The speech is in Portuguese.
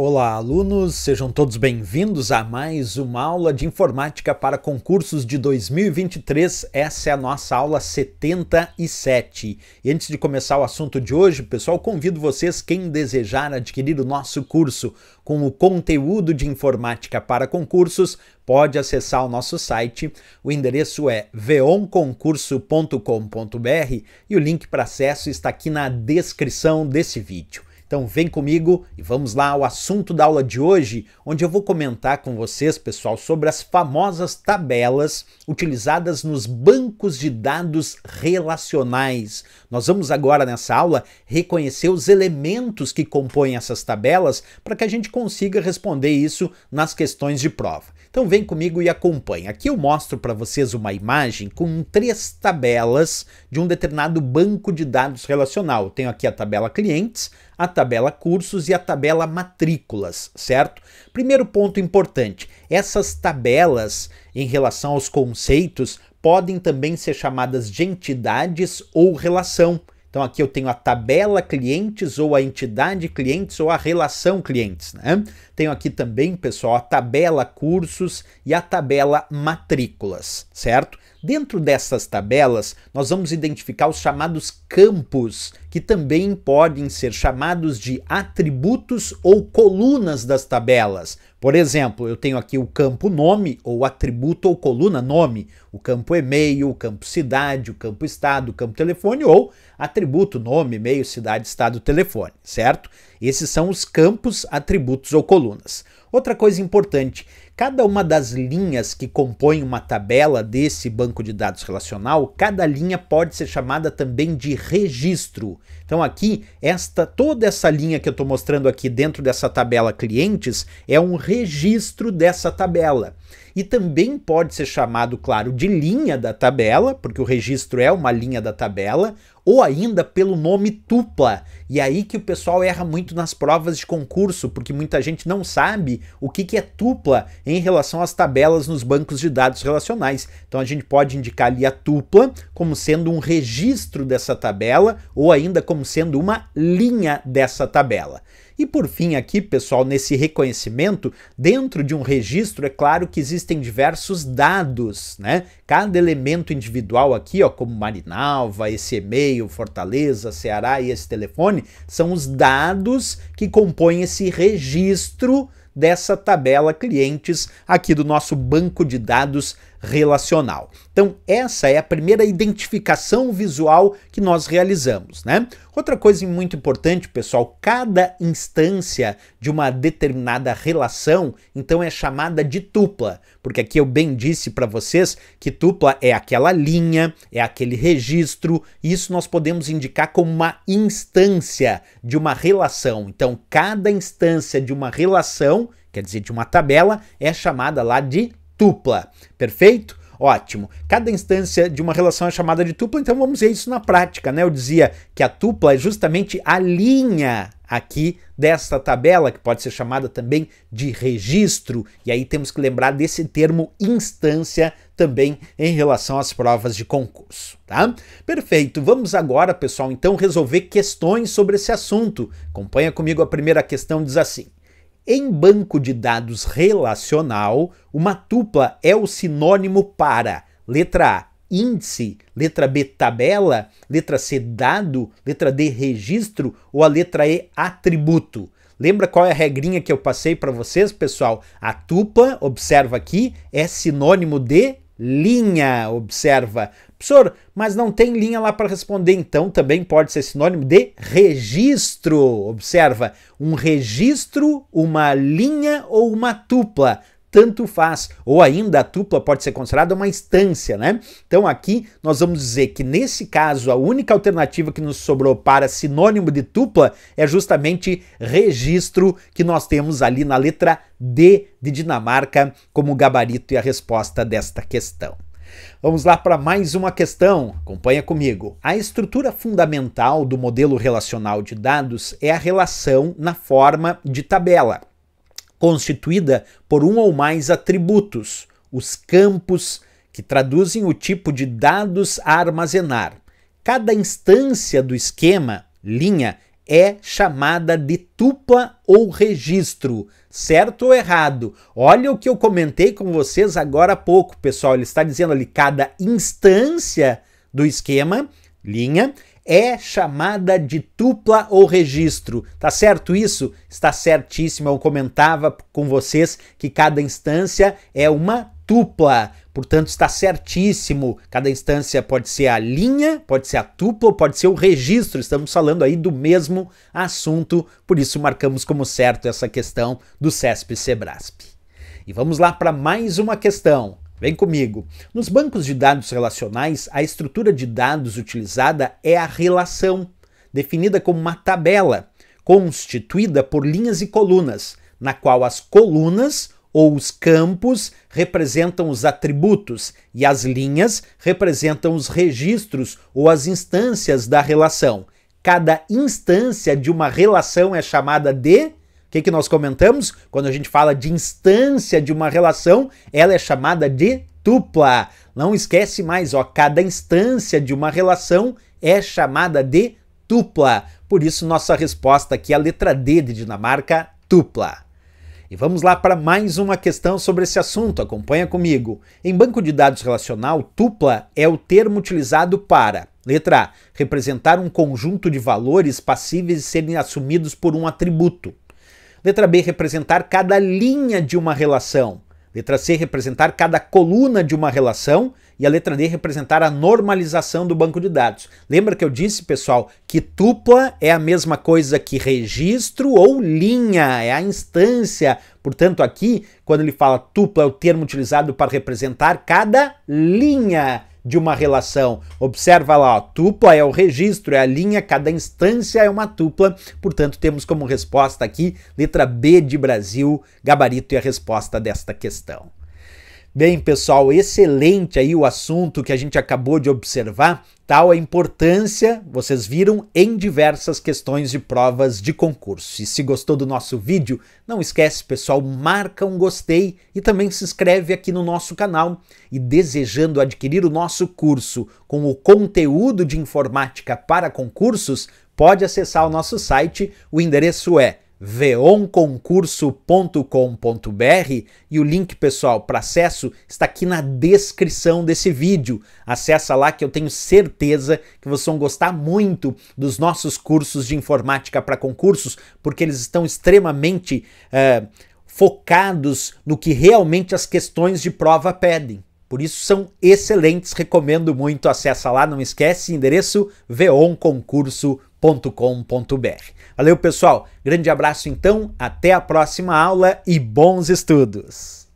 Olá, alunos, sejam todos bem-vindos a mais uma aula de informática para concursos de 2023. Essa é a nossa aula 77. E antes de começar o assunto de hoje, pessoal, convido vocês quem desejar adquirir o nosso curso com o conteúdo de informática para concursos, pode acessar o nosso site. O endereço é veonconcurso.com.br e o link para acesso está aqui na descrição desse vídeo. Então vem comigo e vamos lá ao assunto da aula de hoje, onde eu vou comentar com vocês, pessoal, sobre as famosas tabelas utilizadas nos bancos de dados relacionais. Nós vamos agora nessa aula reconhecer os elementos que compõem essas tabelas para que a gente consiga responder isso nas questões de prova. Então vem comigo e acompanha. Aqui eu mostro para vocês uma imagem com três tabelas de um determinado banco de dados relacional. Eu tenho aqui a tabela clientes, a tabela cursos e a tabela matrículas, certo? Primeiro ponto importante: essas tabelas em relação aos conceitos podem também ser chamadas de entidades ou relação. Então aqui eu tenho a tabela clientes ou a entidade clientes ou a relação clientes, né? Tenho aqui também, pessoal, a tabela cursos e a tabela matrículas, certo? Dentro dessas tabelas, nós vamos identificar os chamados campos, que também podem ser chamados de atributos ou colunas das tabelas. Por exemplo, eu tenho aqui o campo nome ou atributo ou coluna nome, o campo e-mail, o campo cidade, o campo estado, o campo telefone ou atributo nome, e-mail, cidade, estado, telefone, certo? Esses são os campos, atributos ou colunas. Outra coisa importante, cada uma das linhas que compõem uma tabela desse banco de dados relacional, cada linha pode ser chamada também de registro. Então aqui, esta toda essa linha que eu estou mostrando aqui dentro dessa tabela clientes é um registro dessa tabela. E também pode ser chamado, claro, de linha da tabela, porque o registro é uma linha da tabela, ou ainda pelo nome tupla. E aí que o pessoal erra muito nas provas de concurso, porque muita gente não sabe o que, que é tupla em relação às tabelas nos bancos de dados relacionais. Então a gente pode indicar ali a tupla como sendo um registro dessa tabela, ou ainda como como sendo uma linha dessa tabela. E por fim, aqui, pessoal, nesse reconhecimento, dentro de um registro, é claro que existem diversos dados, né? Cada elemento individual aqui, ó, como Marinalva, esse e-mail, Fortaleza, Ceará e esse telefone, são os dados que compõem esse registro dessa tabela clientes aqui do nosso banco de dados relacional. Então, essa é a primeira identificação visual que nós realizamos, né? Outra coisa muito importante, pessoal, cada instância de uma determinada relação, então é chamada de tupla, porque aqui eu bem disse para vocês que tupla é aquela linha, é aquele registro, e isso nós podemos indicar como uma instância de uma relação. Então, cada instância de uma relação, quer dizer, de uma tabela, é chamada lá de tupla, perfeito? Ótimo. Cada instância de uma relação é chamada de tupla, então vamos ver isso na prática, né? Eu dizia que a tupla é justamente a linha aqui desta tabela, que pode ser chamada também de registro, e aí temos que lembrar desse termo instância também em relação às provas de concurso, tá? Perfeito. Vamos agora, pessoal, então resolver questões sobre esse assunto. Acompanha comigo a primeira questão diz assim: em banco de dados relacional, uma tupla é o sinônimo para letra A, índice, letra B, tabela, letra C, dado, letra D, registro ou a letra E, atributo. Lembra qual é a regrinha que eu passei para vocês, pessoal? A tupla, observa aqui, é sinônimo de linha, observa. Professor, mas não tem linha lá para responder, então também pode ser sinônimo de registro. Observa, um registro, uma linha ou uma tupla tanto faz. Ou ainda a tupla pode ser considerada uma instância, né? Então aqui nós vamos dizer que nesse caso a única alternativa que nos sobrou para sinônimo de tupla é justamente registro que nós temos ali na letra D de Dinamarca como gabarito e a resposta desta questão. Vamos lá para mais uma questão. Acompanha comigo. A estrutura fundamental do modelo relacional de dados é a relação na forma de tabela constituída por um ou mais atributos, os campos, que traduzem o tipo de dados a armazenar. Cada instância do esquema, linha, é chamada de tupla ou registro, certo ou errado. Olha o que eu comentei com vocês agora há pouco, pessoal. Ele está dizendo ali cada instância do esquema, linha, é chamada de tupla ou registro. Tá certo isso? Está certíssimo. Eu comentava com vocês que cada instância é uma tupla. Portanto, está certíssimo. Cada instância pode ser a linha, pode ser a tupla, pode ser o registro. Estamos falando aí do mesmo assunto, por isso marcamos como certo essa questão do CESP-SEBRASP. E vamos lá para mais uma questão. Vem comigo. Nos bancos de dados relacionais, a estrutura de dados utilizada é a relação, definida como uma tabela, constituída por linhas e colunas, na qual as colunas ou os campos representam os atributos e as linhas representam os registros ou as instâncias da relação. Cada instância de uma relação é chamada de o que, que nós comentamos? Quando a gente fala de instância de uma relação, ela é chamada de tupla. Não esquece mais, ó, cada instância de uma relação é chamada de tupla. Por isso, nossa resposta aqui é a letra D de Dinamarca, tupla. E vamos lá para mais uma questão sobre esse assunto, acompanha comigo. Em banco de dados relacional, tupla é o termo utilizado para, letra A, representar um conjunto de valores passíveis de serem assumidos por um atributo. Letra B, representar cada linha de uma relação. Letra C, representar cada coluna de uma relação. E a letra D, representar a normalização do banco de dados. Lembra que eu disse, pessoal, que tupla é a mesma coisa que registro ou linha, é a instância. Portanto, aqui, quando ele fala tupla, é o termo utilizado para representar cada linha de uma relação. Observa lá, ó, tupla é o registro, é a linha, cada instância é uma tupla, portanto temos como resposta aqui letra B de Brasil, gabarito e a resposta desta questão. Bem, pessoal, excelente aí o assunto que a gente acabou de observar, tal a importância, vocês viram, em diversas questões de provas de concurso. E se gostou do nosso vídeo, não esquece, pessoal, marca um gostei e também se inscreve aqui no nosso canal. E desejando adquirir o nosso curso com o conteúdo de informática para concursos, pode acessar o nosso site, o endereço é veonconcurso.com.br e o link pessoal para acesso está aqui na descrição desse vídeo. Acesse lá que eu tenho certeza que vocês vão gostar muito dos nossos cursos de informática para concursos, porque eles estão extremamente é, focados no que realmente as questões de prova pedem. Por isso são excelentes, recomendo muito. Acesse lá, não esquece, endereço veonconcurso.com.br www.ecoagro.com.br. Valeu, pessoal. Grande abraço então, até a próxima aula e bons estudos.